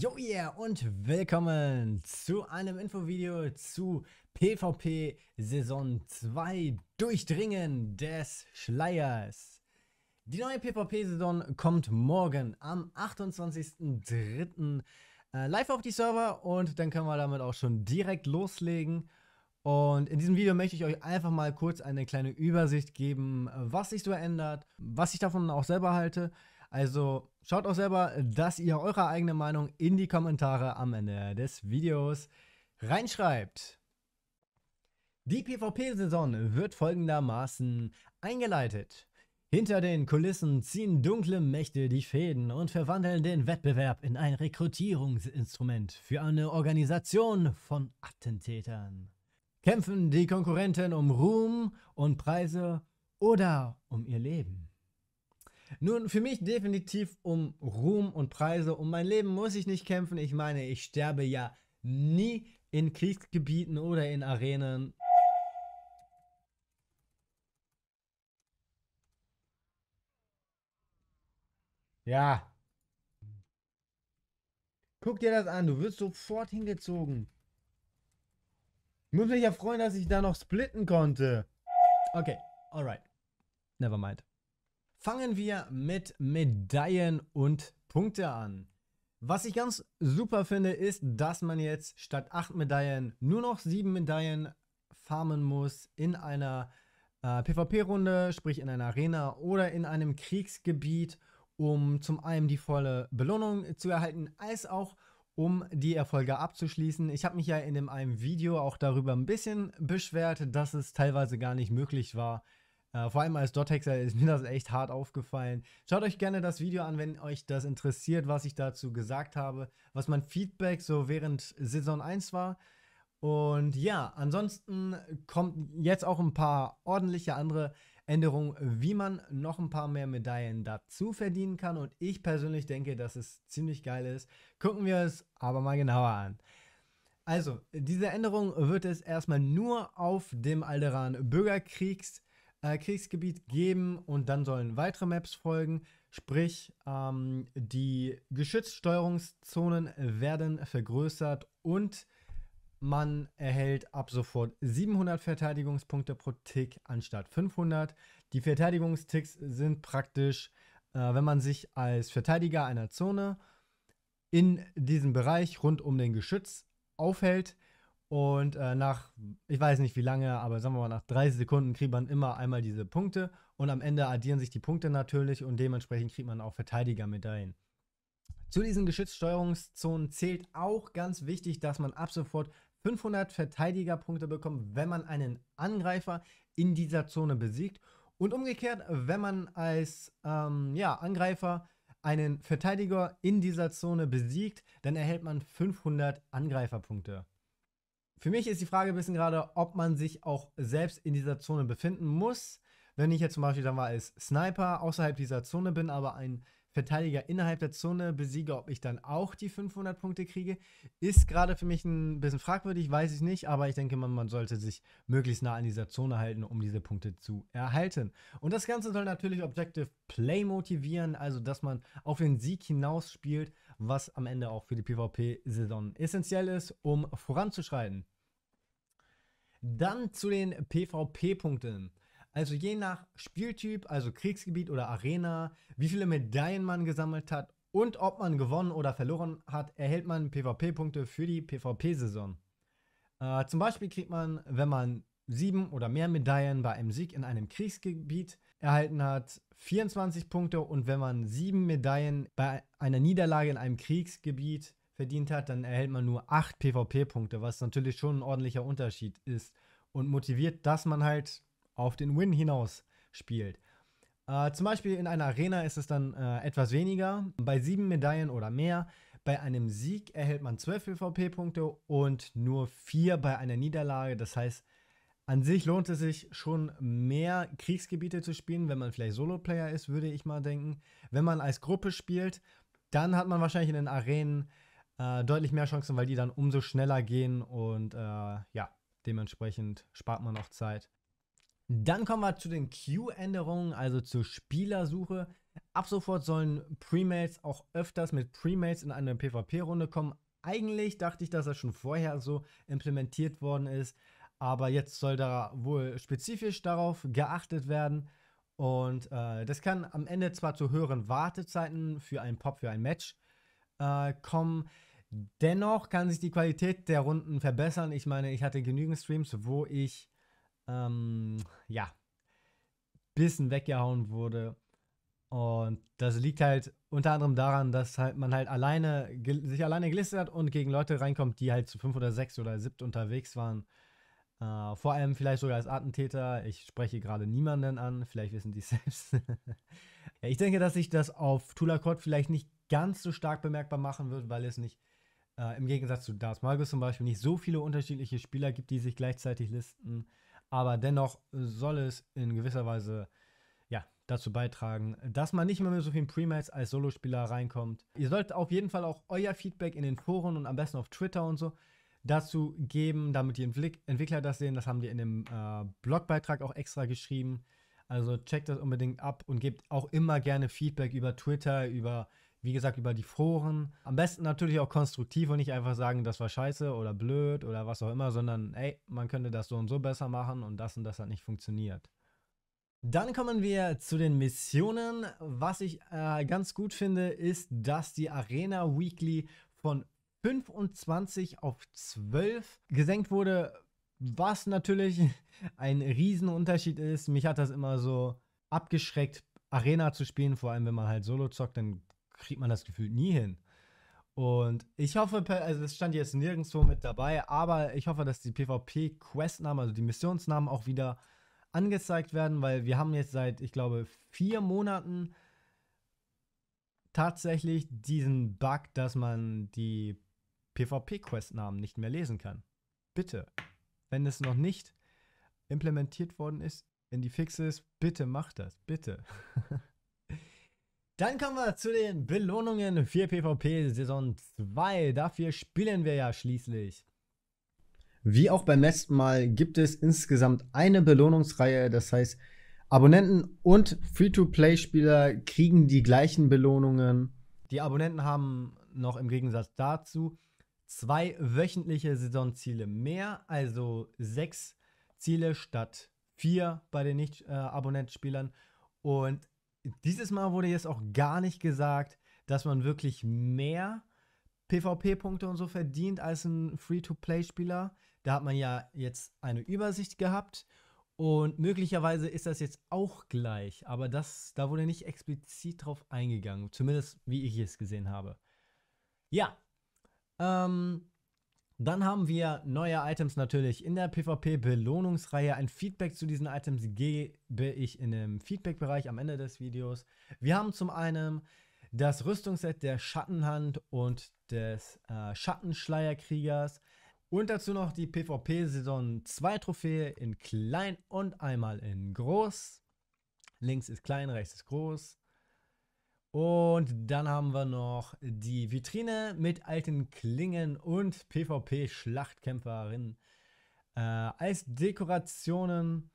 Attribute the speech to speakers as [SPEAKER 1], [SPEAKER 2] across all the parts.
[SPEAKER 1] Yo yeah und willkommen zu einem Infovideo zu PvP Saison 2 Durchdringen des Schleiers. Die neue PvP-Saison kommt morgen am 28.03. Äh, live auf die Server und dann können wir damit auch schon direkt loslegen. Und in diesem Video möchte ich euch einfach mal kurz eine kleine Übersicht geben, was sich so ändert, was ich davon auch selber halte, also schaut auch selber, dass ihr eure eigene Meinung in die Kommentare am Ende des Videos reinschreibt. Die PvP-Saison wird folgendermaßen eingeleitet. Hinter den Kulissen ziehen dunkle Mächte die Fäden und verwandeln den Wettbewerb in ein Rekrutierungsinstrument für eine Organisation von Attentätern. Kämpfen die Konkurrenten um Ruhm und Preise oder um ihr Leben? Nun, für mich definitiv um Ruhm und Preise. Um mein Leben muss ich nicht kämpfen. Ich meine, ich sterbe ja nie in Kriegsgebieten oder in Arenen. Ja. Guck dir das an, du wirst sofort hingezogen. Ich muss mich ja freuen, dass ich da noch splitten konnte. Okay, alright. Never mind. Fangen wir mit Medaillen und Punkte an. Was ich ganz super finde, ist, dass man jetzt statt 8 Medaillen nur noch 7 Medaillen farmen muss in einer äh, PvP-Runde, sprich in einer Arena oder in einem Kriegsgebiet, um zum einen die volle Belohnung zu erhalten, als auch um die Erfolge abzuschließen. Ich habe mich ja in dem einen Video auch darüber ein bisschen beschwert, dass es teilweise gar nicht möglich war, äh, vor allem als Dothexer ist mir das echt hart aufgefallen. Schaut euch gerne das Video an, wenn euch das interessiert, was ich dazu gesagt habe, was mein Feedback so während Saison 1 war. Und ja, ansonsten kommt jetzt auch ein paar ordentliche andere Änderungen, wie man noch ein paar mehr Medaillen dazu verdienen kann. Und ich persönlich denke, dass es ziemlich geil ist. Gucken wir es aber mal genauer an. Also, diese Änderung wird es erstmal nur auf dem Alderan Bürgerkriegs äh, Kriegsgebiet geben und dann sollen weitere Maps folgen. Sprich, ähm, die Geschützsteuerungszonen werden vergrößert und man erhält ab sofort 700 Verteidigungspunkte pro Tick anstatt 500. Die Verteidigungsticks sind praktisch, äh, wenn man sich als Verteidiger einer Zone in diesem Bereich rund um den Geschütz aufhält, und äh, nach, ich weiß nicht wie lange, aber sagen wir mal, nach 30 Sekunden kriegt man immer einmal diese Punkte. Und am Ende addieren sich die Punkte natürlich und dementsprechend kriegt man auch Verteidigermedaillen. Zu diesen Geschützsteuerungszonen zählt auch ganz wichtig, dass man ab sofort 500 Verteidigerpunkte bekommt, wenn man einen Angreifer in dieser Zone besiegt. Und umgekehrt, wenn man als ähm, ja, Angreifer einen Verteidiger in dieser Zone besiegt, dann erhält man 500 Angreiferpunkte. Für mich ist die Frage ein bisschen gerade, ob man sich auch selbst in dieser Zone befinden muss. Wenn ich jetzt zum Beispiel dann mal als Sniper außerhalb dieser Zone bin, aber ein Verteidiger innerhalb der Zone besiege, ob ich dann auch die 500 Punkte kriege, ist gerade für mich ein bisschen fragwürdig, weiß ich nicht, aber ich denke, man, man sollte sich möglichst nah an dieser Zone halten, um diese Punkte zu erhalten. Und das Ganze soll natürlich Objective Play motivieren, also dass man auf den Sieg hinaus spielt, was am Ende auch für die PvP-Saison essentiell ist, um voranzuschreiten. Dann zu den PvP-Punkten. Also je nach Spieltyp, also Kriegsgebiet oder Arena, wie viele Medaillen man gesammelt hat und ob man gewonnen oder verloren hat, erhält man PvP-Punkte für die PvP-Saison. Äh, zum Beispiel kriegt man, wenn man sieben oder mehr Medaillen bei einem Sieg in einem Kriegsgebiet erhalten hat, 24 Punkte und wenn man sieben Medaillen bei einer Niederlage in einem Kriegsgebiet verdient hat, dann erhält man nur acht PvP-Punkte, was natürlich schon ein ordentlicher Unterschied ist und motiviert, dass man halt auf den Win hinaus spielt. Äh, zum Beispiel in einer Arena ist es dann äh, etwas weniger, bei sieben Medaillen oder mehr. Bei einem Sieg erhält man zwölf PvP-Punkte und nur vier bei einer Niederlage. Das heißt, an sich lohnt es sich schon mehr Kriegsgebiete zu spielen, wenn man vielleicht Solo-Player ist, würde ich mal denken. Wenn man als Gruppe spielt, dann hat man wahrscheinlich in den Arenen äh, deutlich mehr Chancen, weil die dann umso schneller gehen und äh, ja, dementsprechend spart man auch Zeit. Dann kommen wir zu den q änderungen also zur Spielersuche. Ab sofort sollen Premates auch öfters mit Premates in eine PvP-Runde kommen. Eigentlich dachte ich, dass das schon vorher so implementiert worden ist, aber jetzt soll da wohl spezifisch darauf geachtet werden. Und äh, das kann am Ende zwar zu höheren Wartezeiten für einen Pop, für ein Match äh, kommen, Dennoch kann sich die Qualität der Runden verbessern. Ich meine, ich hatte genügend Streams, wo ich ähm, ja, bisschen weggehauen wurde. Und das liegt halt unter anderem daran, dass halt man halt alleine sich alleine gelistet hat und gegen Leute reinkommt, die halt zu fünf oder sechs oder siebt unterwegs waren. Äh, vor allem vielleicht sogar als Attentäter. Ich spreche gerade niemanden an, vielleicht wissen die selbst. ja, ich denke, dass sich das auf Tulakot vielleicht nicht ganz so stark bemerkbar machen wird, weil es nicht, äh, im Gegensatz zu Darth Malgus zum Beispiel, nicht so viele unterschiedliche Spieler gibt, die sich gleichzeitig listen aber dennoch soll es in gewisser Weise ja, dazu beitragen, dass man nicht mehr mit so vielen Premates als Solospieler reinkommt. Ihr solltet auf jeden Fall auch euer Feedback in den Foren und am besten auf Twitter und so dazu geben, damit die Entwickler das sehen. Das haben die in dem äh, Blogbeitrag auch extra geschrieben. Also checkt das unbedingt ab und gebt auch immer gerne Feedback über Twitter, über äh, wie gesagt, über die Foren. Am besten natürlich auch konstruktiv und nicht einfach sagen, das war scheiße oder blöd oder was auch immer, sondern ey, man könnte das so und so besser machen und das und das hat nicht funktioniert. Dann kommen wir zu den Missionen. Was ich äh, ganz gut finde, ist, dass die Arena Weekly von 25 auf 12 gesenkt wurde, was natürlich ein Riesenunterschied ist. Mich hat das immer so abgeschreckt, Arena zu spielen, vor allem wenn man halt Solo zockt, dann kriegt man das Gefühl nie hin. Und ich hoffe, also es stand jetzt nirgendwo mit dabei, aber ich hoffe, dass die PvP-Questnamen, also die Missionsnamen auch wieder angezeigt werden, weil wir haben jetzt seit, ich glaube, vier Monaten tatsächlich diesen Bug, dass man die PvP-Questnamen nicht mehr lesen kann. Bitte, wenn es noch nicht implementiert worden ist in die Fixes, bitte macht das, bitte. Dann kommen wir zu den Belohnungen für PvP Saison 2. Dafür spielen wir ja schließlich. Wie auch beim letzten Mal gibt es insgesamt eine Belohnungsreihe, das heißt, Abonnenten und Free-to-Play-Spieler kriegen die gleichen Belohnungen. Die Abonnenten haben noch im Gegensatz dazu zwei wöchentliche Saisonziele mehr, also sechs Ziele statt vier bei den Nicht-Abonnentenspielern äh, und dieses Mal wurde jetzt auch gar nicht gesagt, dass man wirklich mehr PvP-Punkte und so verdient als ein Free-to-Play-Spieler. Da hat man ja jetzt eine Übersicht gehabt und möglicherweise ist das jetzt auch gleich, aber das, da wurde nicht explizit drauf eingegangen, zumindest wie ich es gesehen habe. Ja, ähm, dann haben wir neue Items natürlich in der PvP-Belohnungsreihe. Ein Feedback zu diesen Items gebe ich in dem Feedback-Bereich am Ende des Videos. Wir haben zum einen das Rüstungsset der Schattenhand und des äh, Schattenschleierkriegers. Und dazu noch die PvP-Saison 2 Trophäe in klein und einmal in groß. Links ist klein, rechts ist groß. Und dann haben wir noch die Vitrine mit alten Klingen und PvP-Schlachtkämpferinnen äh, als Dekorationen.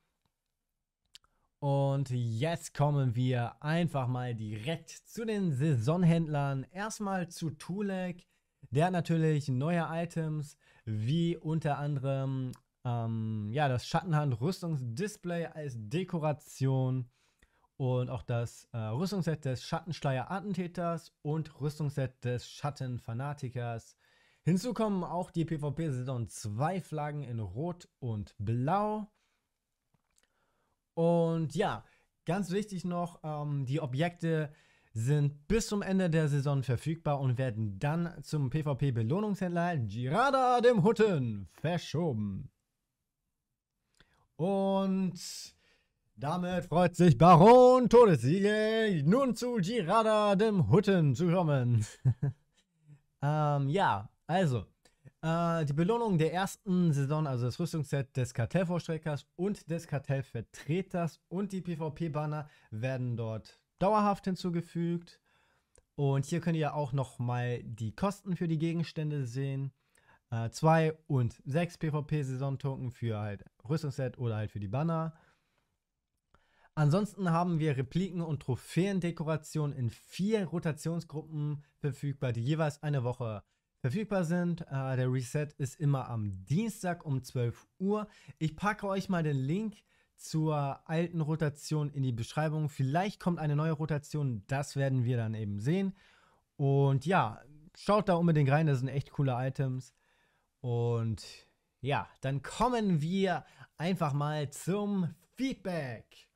[SPEAKER 1] Und jetzt kommen wir einfach mal direkt zu den Saisonhändlern. Erstmal zu Tulek. Der hat natürlich neue Items, wie unter anderem ähm, ja, das Schattenhand-Rüstungsdisplay als Dekoration und auch das äh, Rüstungsset des Schattenschleier-Attentäters und Rüstungsset des Schattenfanatikers. Hinzu kommen auch die PvP-Saison 2 Flaggen in Rot und Blau. Und ja, ganz wichtig noch, ähm, die Objekte sind bis zum Ende der Saison verfügbar und werden dann zum PvP-Belohnungshändler Girada dem Hutten verschoben. Und damit freut sich Baron Todessiegel nun zu Girada dem Hutten zu kommen. ähm, ja, also, äh, die Belohnung der ersten Saison, also das Rüstungsset des Kartellvorstreckers und des Kartellvertreters und die PvP-Banner werden dort dauerhaft hinzugefügt. Und hier könnt ihr auch nochmal die Kosten für die Gegenstände sehen. 2 äh, und 6 PvP-Saison-Token für halt Rüstungsset oder halt für die Banner. Ansonsten haben wir Repliken und Trophäendekorationen in vier Rotationsgruppen verfügbar, die jeweils eine Woche verfügbar sind. Äh, der Reset ist immer am Dienstag um 12 Uhr. Ich packe euch mal den Link zur alten Rotation in die Beschreibung. Vielleicht kommt eine neue Rotation, das werden wir dann eben sehen. Und ja, schaut da unbedingt rein, das sind echt coole Items. Und ja, dann kommen wir einfach mal zum Feedback.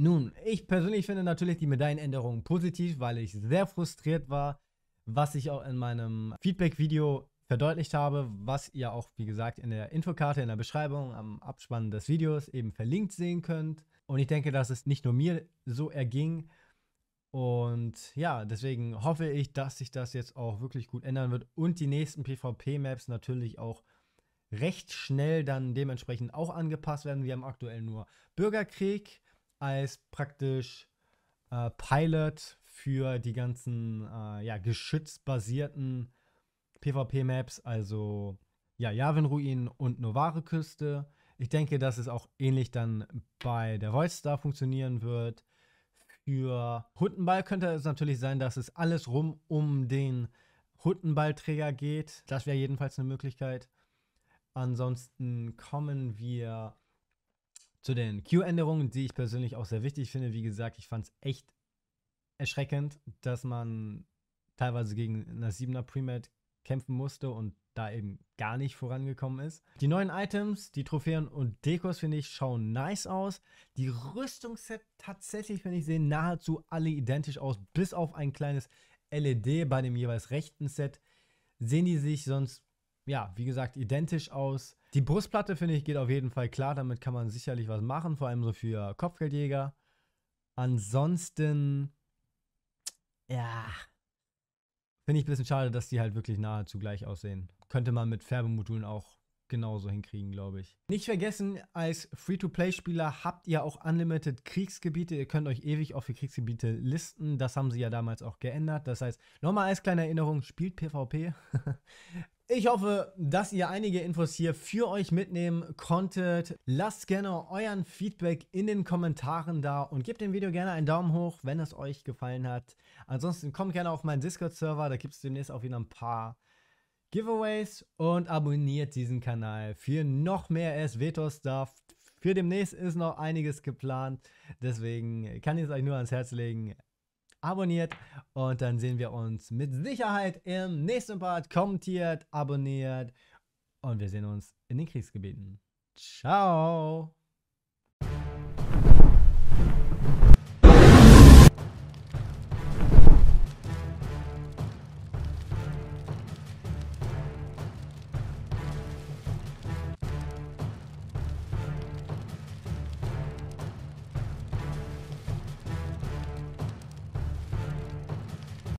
[SPEAKER 1] Nun, ich persönlich finde natürlich die Medaillenänderung positiv, weil ich sehr frustriert war, was ich auch in meinem Feedback-Video verdeutlicht habe, was ihr auch, wie gesagt, in der Infokarte, in der Beschreibung, am Abspann des Videos eben verlinkt sehen könnt. Und ich denke, dass es nicht nur mir so erging. Und ja, deswegen hoffe ich, dass sich das jetzt auch wirklich gut ändern wird und die nächsten PvP-Maps natürlich auch recht schnell dann dementsprechend auch angepasst werden. Wir haben aktuell nur Bürgerkrieg als praktisch äh, Pilot für die ganzen äh, ja, geschützbasierten PvP-Maps, also ja, Javin-Ruinen und Novare-Küste. Ich denke, dass es auch ähnlich dann bei der Voice Star funktionieren wird. Für Huttenball könnte es natürlich sein, dass es alles rum um den Huttenballträger geht. Das wäre jedenfalls eine Möglichkeit. Ansonsten kommen wir zu den Q-Änderungen, die ich persönlich auch sehr wichtig finde. Wie gesagt, ich fand es echt erschreckend, dass man teilweise gegen eine 7er Premed kämpfen musste und da eben gar nicht vorangekommen ist. Die neuen Items, die Trophäen und Dekos, finde ich, schauen nice aus. Die Rüstungsset tatsächlich, wenn ich sehe, nahezu alle identisch aus, bis auf ein kleines LED bei dem jeweils rechten Set. Sehen die sich sonst ja, wie gesagt, identisch aus. Die Brustplatte, finde ich, geht auf jeden Fall klar. Damit kann man sicherlich was machen, vor allem so für Kopfgeldjäger. Ansonsten, ja, finde ich ein bisschen schade, dass die halt wirklich nahezu gleich aussehen. Könnte man mit Färbemodulen auch genauso hinkriegen, glaube ich. Nicht vergessen, als Free-to-Play-Spieler habt ihr auch Unlimited Kriegsgebiete. Ihr könnt euch ewig auch für Kriegsgebiete listen. Das haben sie ja damals auch geändert. Das heißt, nochmal als kleine Erinnerung, spielt PvP. Ich hoffe, dass ihr einige Infos hier für euch mitnehmen konntet. Lasst gerne euren Feedback in den Kommentaren da und gebt dem Video gerne einen Daumen hoch, wenn es euch gefallen hat. Ansonsten kommt gerne auf meinen Discord-Server, da gibt es demnächst auch wieder ein paar Giveaways und abonniert diesen Kanal für noch mehr SWTOR-Stuff. Für demnächst ist noch einiges geplant, deswegen kann ich es euch nur ans Herz legen abonniert und dann sehen wir uns mit Sicherheit im nächsten Part. Kommentiert, abonniert und wir sehen uns in den Kriegsgebieten. Ciao!